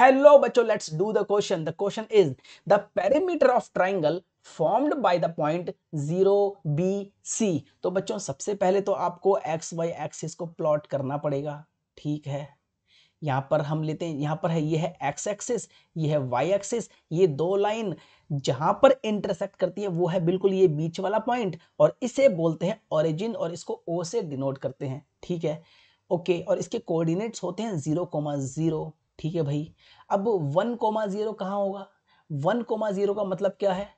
hello बच्चों let's do the question the question is the perimeter of triangle formed by the point zero B C तो बच्चों सबसे पहले तो आपको एक्स वाई एक्सिस को प्लॉट करना पड़ेगा ठीक है यहाँ पर हम लेते हैं यहाँ पर है ये है एक्स एक्सिस ये है वाई एक्सिस ये दो लाइन जहां पर इंटरसेक्ट करती है वो है बिल्कुल ये बीच वाला पॉइंट और इसे बोलते हैं ओरिजिन और इसको ओ से डिनोट करते हैं ठीक है ओके और इसके कोऑर्डिनेट्स होते हैं जीरो कोमा जीरो ठीक है भाई अब वन कोमा ज़ीरो कहाँ होगा वन कोमा ज़ीरो का मतलब क्या है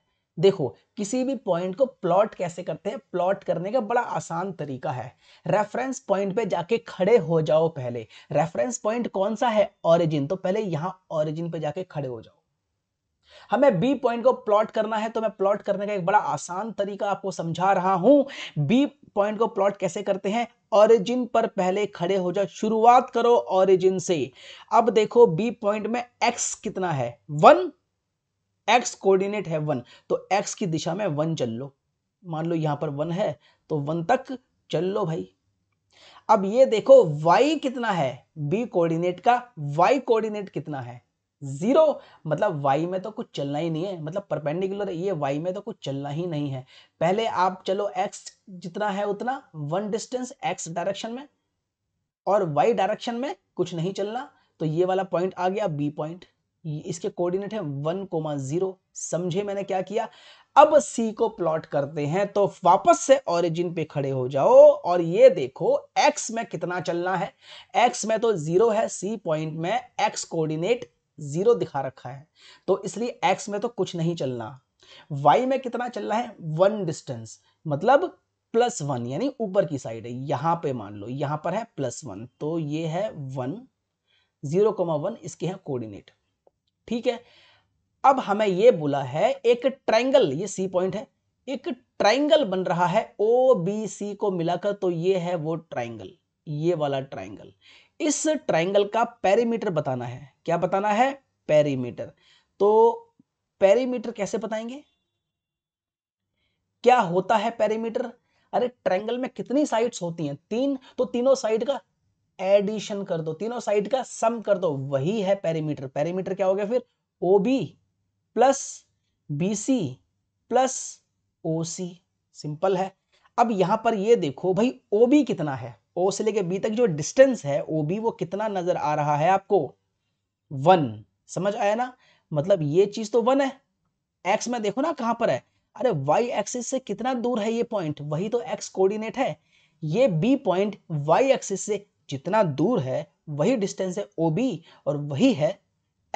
देखो किसी भी पॉइंट को प्लॉट कैसे करते हैं प्लॉट करने का बड़ा आसान तरीका है रेफरेंस पॉइंट पे जाके खड़े हो जाओ पहले रेफरेंस पॉइंट कौन सा है ऑरिजिन तो पहले यहाँ ऑरिजिन पे जाके खड़े हो जाओ हमें बी पॉइंट को प्लॉट करना है तो मैं प्लॉट करने का एक बड़ा आसान तरीका आपको समझा रहा हूं बी पॉइंट को प्लॉट कैसे करते हैं ऑरिजिन पर पहले खड़े हो जाओ शुरुआत करो ऑरिजिन से अब देखो बी पॉइंट में एक्स कितना है वन एक्स कोऑर्डिनेट है वन तो एक्स की दिशा में वन चल लो मान लो यहां पर वन है तो वन तक चल लो भाई अब ये देखो वाई कितना है बी कोऑर्डिनेट का वाई कोऑर्डिनेट कितना है जीरो मतलब वाई में तो कुछ चलना ही नहीं है मतलब परपेंडिकुलर ये वाई में तो कुछ चलना ही नहीं है पहले आप चलो एक्स जितना है उतना वन डिस्टेंस एक्स डायरेक्शन में और वाई डायरेक्शन में कुछ नहीं चलना तो ये वाला पॉइंट आ गया बी पॉइंट इसके कोऑर्डिनेट है वन कोमा जीरो समझे मैंने क्या किया अब सी को प्लॉट करते हैं तो वापस से ओरिजिन पे खड़े हो जाओ और ये देखो एक्स में कितना चलना है एक्स में तो जीरो है सी पॉइंट में एक्स कोऑर्डिनेट जीरो दिखा रखा है तो इसलिए एक्स में तो कुछ नहीं चलना वाई में कितना चलना है वन डिस्टेंस मतलब प्लस वन यानी ऊपर की साइड है यहां पे मान लो यहां पर है प्लस वन तो ये है वन जीरो कोमा वन इसके हैं कोऑर्डिनेट ठीक है अब हमें ये बोला है एक ट्राइंगल ये सी पॉइंट है एक ट्राइंगल बन रहा है ओ बी सी को मिलाकर तो ये है वो ट्राइंगल ये वाला ट्राइंगल इस ट्राइंगल का पेरीमीटर बताना है क्या बताना है पेरीमीटर तो पेरीमीटर कैसे बताएंगे क्या होता है पेरीमीटर अरे ट्राइंगल में कितनी साइड्स होती हैं तीन तो तीनों साइड का एडिशन कर दो तीनों साइड का सम कर दो वही है पेरीमीटर पेरीमीटर क्या हो गया फिर O B plus B C plus O C simple है अब यहां पर ये देखो भाई ओ बी कितना है ओ से लेके बी तक जो डिस्टेंस है ओ बी वो कितना नजर आ रहा है आपको वन समझ आया ना मतलब ये चीज तो वन है एक्स में देखो ना कहां पर है अरे वाई एक्सिस से कितना दूर है ये पॉइंट वही तो एक्स कोऑर्डिनेट है ये बी पॉइंट वाई एक्सिस से जितना दूर है वही डिस्टेंस है ओ बी और वही है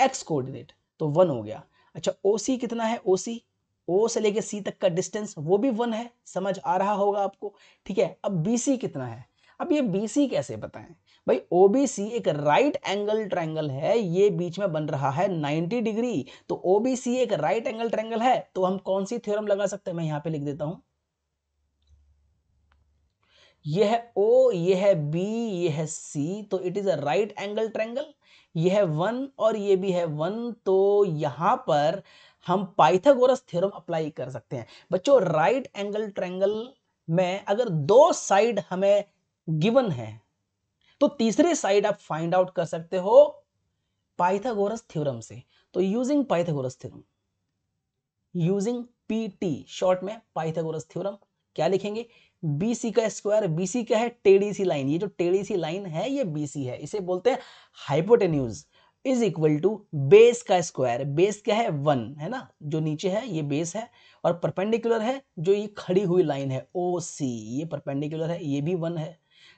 एक्स कोऑर्डिनेट तो वन हो गया अच्छा ओ सी कितना है ओ सी ओ से लेके सी तक का डिस्टेंस वो भी वन है समझ आ रहा होगा आपको ठीक है अब बी सी कितना है अब ये बीसी कैसे बताएं भाई ओबीसी एक राइट एंगल ट्रैंगल है ये बीच में बन रहा है 90 डिग्री तो ओबीसी एक राइट एंगल ट्रैंगल है तो हम कौन सी थ्योरम लगा सकते हैं मैं यहां पे लिख देता हूं यह है ओ ये है बी ये है सी तो it is a right angle triangle यह है वन और ये भी है वन तो यहां पर हम पाइथागोरस थ्योरम अप्लाई कर सकते हैं बच्चों राइट एंगल ट्रैंगल में अगर दो साइड हमें गिवन है तो तीसरे साइड आप फाइंड आउट कर सकते हो पाइथागोरस थ्योरम से तो using Pythagoras theorem using PT short में पाइथागोरस थ्योरम क्या लिखेंगे बीसी का स्क्वायर बीसी क्या है टेढ़ी सी लाइन ये जो टेढ़ी सी लाइन है ये बीसी है इसे बोलते हैं hypotenuse is equal to base का स्क्वायर बेस क्या है वन है ना जो नीचे है ये बेस है और परपेंडिकुलर है जो ये खड़ी हुई लाइन है ओ सी ये परपेंडिकुलर है ये भी वन है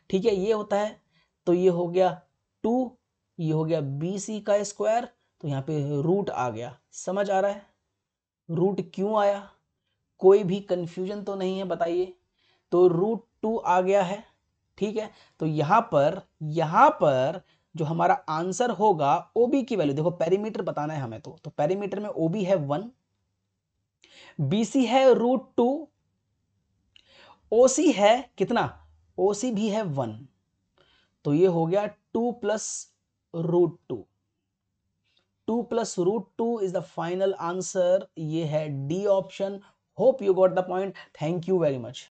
ठीक है ये होता है तो ये हो गया टू ये हो गया बी सी का स्क्वायर तो यहाँ पे रूट आ गया समझ आ रहा है रूट क्यों आया कोई भी कंफ्यूजन तो नहीं है बताइए तो रूट टू आ गया है ठीक है तो यहाँ पर यहाँ पर जो हमारा आंसर होगा ओबी की वैल्यू देखो पेरीमीटर बताना है हमें तो तो पेरीमीटर में ओबी है वन बीसी है रूट टू ओसी है कितना ओ सी भी है वन तो ये हो गया two plus root two two plus root two is the final answer ये है D option hope you got the point thank you very much